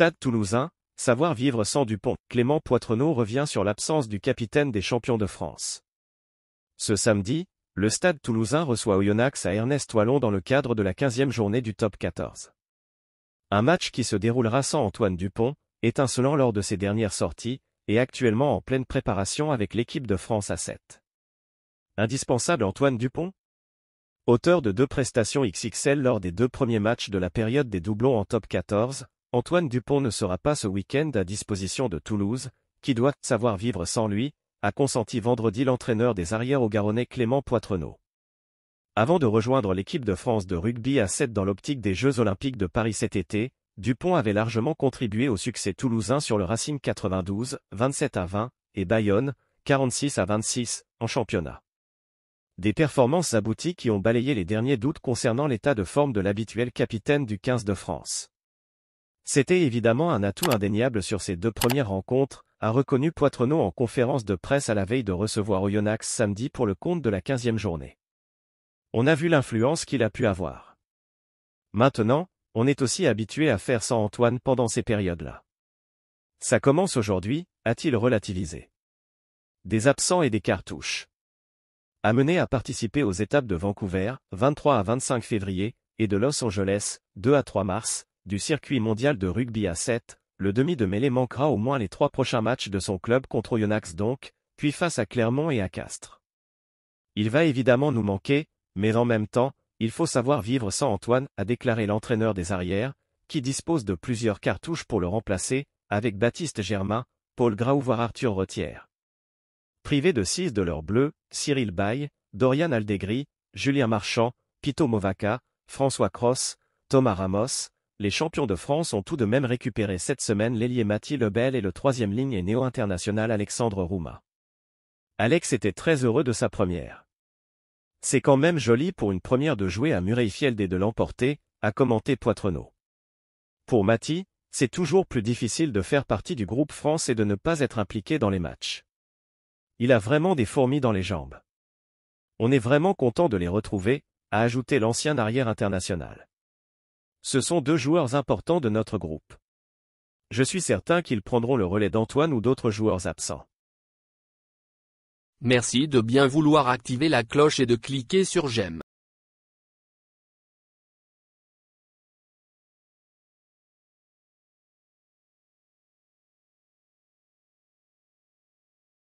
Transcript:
Stade toulousain, savoir vivre sans Dupont. Clément Poitrenaud revient sur l'absence du capitaine des champions de France. Ce samedi, le Stade toulousain reçoit Oyonnax à Ernest Wallon dans le cadre de la 15e journée du top 14. Un match qui se déroulera sans Antoine Dupont, étincelant lors de ses dernières sorties, et actuellement en pleine préparation avec l'équipe de France à 7. Indispensable Antoine Dupont Auteur de deux prestations XXL lors des deux premiers matchs de la période des doublons en top 14, Antoine Dupont ne sera pas ce week-end à disposition de Toulouse, qui doit savoir vivre sans lui, a consenti vendredi l'entraîneur des arrières au Garonnais Clément Poitrenaud. Avant de rejoindre l'équipe de France de rugby à 7 dans l'optique des Jeux Olympiques de Paris cet été, Dupont avait largement contribué au succès toulousain sur le Racing 92, 27 à 20, et Bayonne, 46 à 26, en championnat. Des performances abouties qui ont balayé les derniers doutes concernant l'état de forme de l'habituel capitaine du 15 de France. C'était évidemment un atout indéniable sur ces deux premières rencontres, a reconnu Poitrenaud en conférence de presse à la veille de recevoir Oyonnax samedi pour le compte de la 15e journée. On a vu l'influence qu'il a pu avoir. Maintenant, on est aussi habitué à faire sans Antoine pendant ces périodes-là. Ça commence aujourd'hui, a-t-il relativisé. Des absents et des cartouches. Amené à participer aux étapes de Vancouver, 23 à 25 février, et de Los Angeles, 2 à 3 mars, du circuit mondial de rugby à 7, le demi de mêlée manquera au moins les trois prochains matchs de son club contre Oyonnax donc, puis face à Clermont et à Castres. Il va évidemment nous manquer, mais en même temps, il faut savoir vivre sans Antoine, a déclaré l'entraîneur des arrières, qui dispose de plusieurs cartouches pour le remplacer, avec Baptiste Germain, Paul Grau voire Arthur Retière. Privé de 6 de leur bleu, Cyril Baye, Dorian Aldegri, Julien Marchand, Pito Movaca, François Cross, Thomas Ramos, les champions de France ont tout de même récupéré cette semaine l'ailier Mathieu Lebel et le troisième ligne et néo-international Alexandre Rouma. Alex était très heureux de sa première. C'est quand même joli pour une première de jouer à Fielde et de l'emporter, a commenté Poitrenaud. Pour Mathy, c'est toujours plus difficile de faire partie du groupe France et de ne pas être impliqué dans les matchs. Il a vraiment des fourmis dans les jambes. On est vraiment content de les retrouver, a ajouté l'ancien arrière international. Ce sont deux joueurs importants de notre groupe. Je suis certain qu'ils prendront le relais d'Antoine ou d'autres joueurs absents. Merci de bien vouloir activer la cloche et de cliquer sur j'aime.